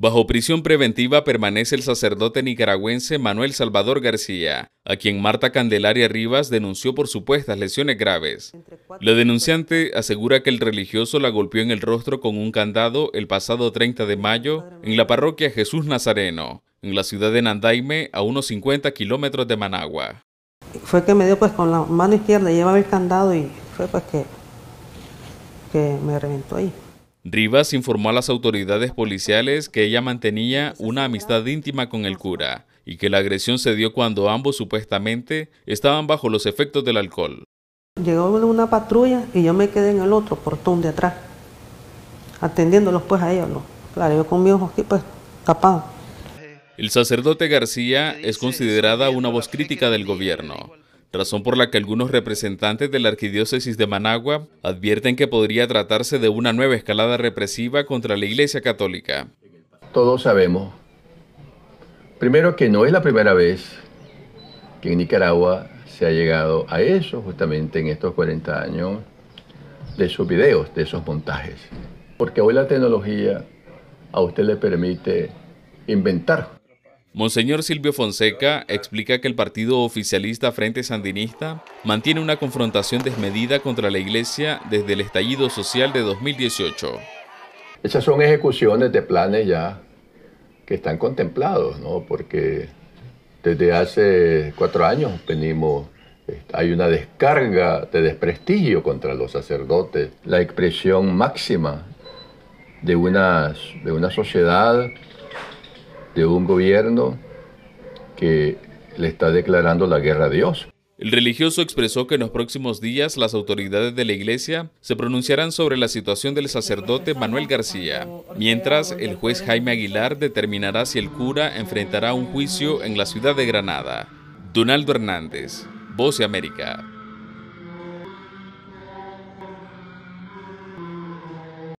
Bajo prisión preventiva permanece el sacerdote nicaragüense Manuel Salvador García, a quien Marta Candelaria Rivas denunció por supuestas lesiones graves. La denunciante asegura que el religioso la golpeó en el rostro con un candado el pasado 30 de mayo en la parroquia Jesús Nazareno, en la ciudad de Nandaime, a unos 50 kilómetros de Managua. Fue que me dio pues con la mano izquierda, llevaba el candado y fue pues que me reventó ahí. Rivas informó a las autoridades policiales que ella mantenía una amistad íntima con el cura y que la agresión se dio cuando ambos supuestamente estaban bajo los efectos del alcohol. Llegó una patrulla y yo me quedé en el otro portón de atrás, atendiéndolos pues a ellos. ¿no? Claro, yo con mi ojo aquí pues tapado. El sacerdote García es considerada una voz crítica del gobierno razón por la que algunos representantes de la arquidiócesis de Managua advierten que podría tratarse de una nueva escalada represiva contra la Iglesia Católica. Todos sabemos, primero que no es la primera vez que en Nicaragua se ha llegado a eso, justamente en estos 40 años, de esos videos, de esos montajes. Porque hoy la tecnología a usted le permite inventar Monseñor Silvio Fonseca explica que el partido oficialista Frente Sandinista mantiene una confrontación desmedida contra la Iglesia desde el estallido social de 2018. Esas son ejecuciones de planes ya que están contemplados, porque desde hace cuatro años este, hay una descarga de desprestigio contra los sacerdotes, la expresión máxima de una, de una sociedad de un gobierno que le está declarando la guerra a Dios. El religioso expresó que en los próximos días las autoridades de la iglesia se pronunciarán sobre la situación del sacerdote Manuel García, mientras el juez Jaime Aguilar determinará si el cura enfrentará un juicio en la ciudad de Granada. Donaldo Hernández, Voz de América.